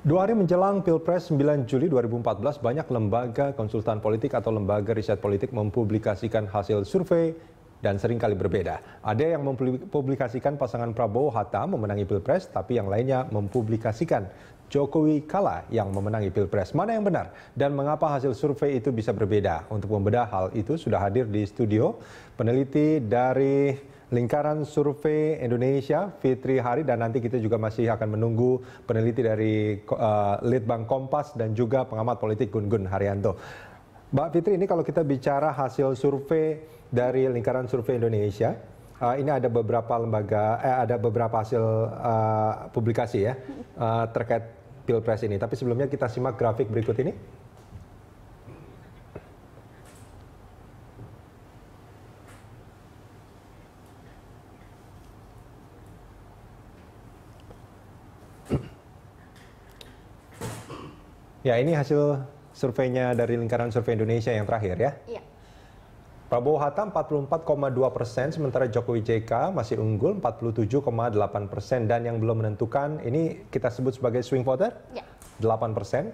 Dua hari menjelang Pilpres 9 Juli 2014, banyak lembaga konsultan politik atau lembaga riset politik mempublikasikan hasil survei dan seringkali berbeda. Ada yang mempublikasikan pasangan Prabowo-Hatta memenangi Pilpres, tapi yang lainnya mempublikasikan Jokowi Kala yang memenangi Pilpres. Mana yang benar dan mengapa hasil survei itu bisa berbeda? Untuk membedah hal itu sudah hadir di studio peneliti dari Lingkaran Survei Indonesia, Fitri Hari, dan nanti kita juga masih akan menunggu peneliti dari uh, Litbang Kompas dan juga pengamat politik Gun Gun Haryanto. Mbak Fitri, ini kalau kita bicara hasil survei dari Lingkaran Survei Indonesia, uh, ini ada beberapa lembaga, eh, ada beberapa hasil uh, publikasi ya uh, terkait pilpres ini. Tapi sebelumnya kita simak grafik berikut ini. Ya, ini hasil surveinya dari lingkaran survei Indonesia yang terakhir ya. Iya. Prabowo Hatta 44,2 persen, sementara Jokowi JK masih unggul 47,8 persen. Dan yang belum menentukan, ini kita sebut sebagai swing voter, Iya. 8 persen.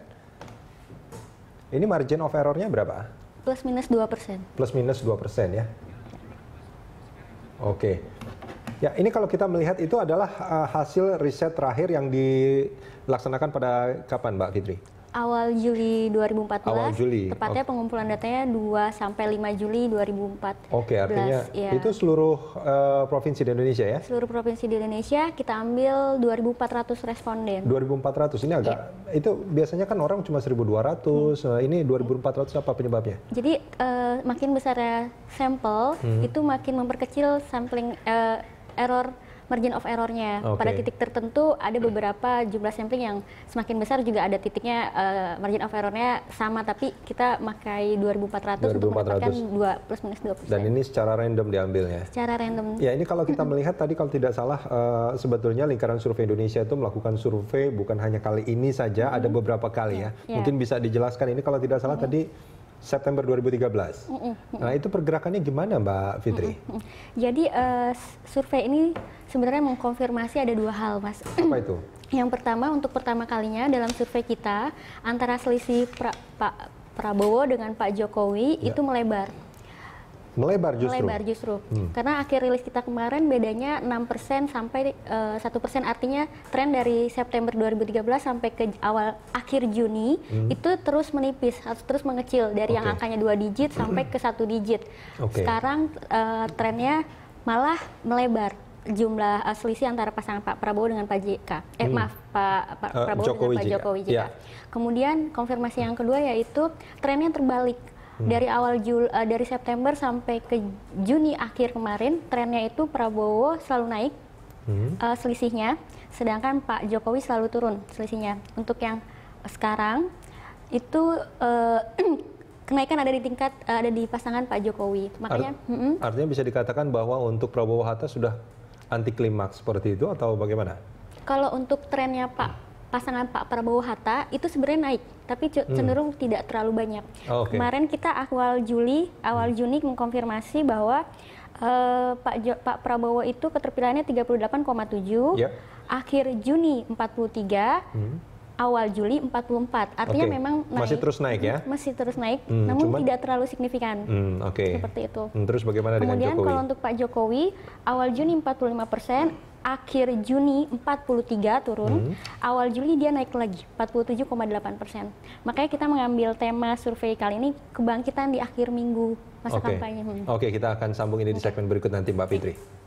Ini margin of errornya berapa? Plus minus 2 persen. Plus minus 2 persen ya. Oke. Ya, ini kalau kita melihat itu adalah uh, hasil riset terakhir yang dilaksanakan pada kapan, Mbak Fitri? awal Juli 2014. Awal Juli. Tepatnya okay. pengumpulan datanya 2 sampai 5 Juli 2014. Oke, okay, artinya ya. itu seluruh uh, provinsi di Indonesia ya? Seluruh provinsi di Indonesia kita ambil 2.400 responden. 2.400 ini agak yeah. itu biasanya kan orang cuma 1.200. Hmm. Eh, ini 2.400 apa penyebabnya? Jadi uh, makin besar sampel hmm. itu makin memperkecil sampling uh, error margin of errornya. Okay. Pada titik tertentu ada beberapa jumlah sampling yang semakin besar juga ada titiknya uh, margin of errornya sama tapi kita pakai 2400, 2400 untuk mendapatkan 2 plus minus 2 Dan ini secara random diambilnya? Secara random. Ya ini kalau kita melihat tadi kalau tidak salah uh, sebetulnya lingkaran survei Indonesia itu melakukan survei bukan hanya kali ini saja, hmm. ada beberapa kali yeah. ya. Yeah. Ya. Mungkin bisa dijelaskan ini kalau tidak salah hmm. tadi September 2013. Mm -mm. Nah, itu pergerakannya gimana, Mbak Fitri? Mm -mm. Jadi, uh, survei ini sebenarnya mengkonfirmasi ada dua hal, Mas. Apa itu? Yang pertama, untuk pertama kalinya dalam survei kita, antara selisih pra Pak Prabowo dengan Pak Jokowi ya. itu melebar. Melebar justru. Melebar justru. Hmm. Karena akhir rilis kita kemarin bedanya 6% sampai eh, satu uh, persen artinya tren dari September 2013 sampai ke awal akhir Juni hmm. itu terus menipis, terus mengecil dari okay. yang angkanya dua digit hmm. sampai ke satu digit. Okay. Sekarang uh, trennya malah melebar jumlah uh, selisih antara pasangan Pak Prabowo dengan Pak JK. Eh hmm. maaf, Pak, Pak uh, Prabowo Jokowi dengan Pak Jokowi JK. Ya. Kemudian konfirmasi yang kedua yaitu trennya terbalik Hmm. Dari awal Jul, uh, dari September sampai ke Juni akhir kemarin, trennya itu Prabowo selalu naik hmm. uh, selisihnya, sedangkan Pak Jokowi selalu turun selisihnya. Untuk yang sekarang itu uh, kenaikan ada di tingkat uh, ada di pasangan Pak Jokowi. Makanya Art, mm -mm. artinya bisa dikatakan bahwa untuk Prabowo Hatta sudah anti klimaks seperti itu atau bagaimana? Kalau untuk trennya Pak pasangan Pak Prabowo Hatta itu sebenarnya naik, tapi hmm. cenderung hmm. tidak terlalu banyak. Oh, okay. Kemarin kita awal Juli, awal hmm. Juni mengkonfirmasi bahwa uh, Pak jo, Pak Prabowo itu keterpilihannya 38,7, yep. Iya. akhir Juni 43. Hmm awal Juli 44. Artinya okay. memang naik. Masih terus naik ya? Hmm, masih terus naik, hmm, namun cuman, tidak terlalu signifikan. Hmm, Oke. Okay. Seperti itu. Hmm, terus bagaimana Kemudian dengan Jokowi? Kemudian kalau untuk Pak Jokowi, awal Juni 45 persen, akhir Juni 43 turun, hmm. awal Juli dia naik lagi 47,8 persen. Makanya kita mengambil tema survei kali ini kebangkitan di akhir minggu masa okay. kampanye. Hmm. Oke, okay, kita akan sambung ini di segmen berikut nanti Mbak Fitri. Okay.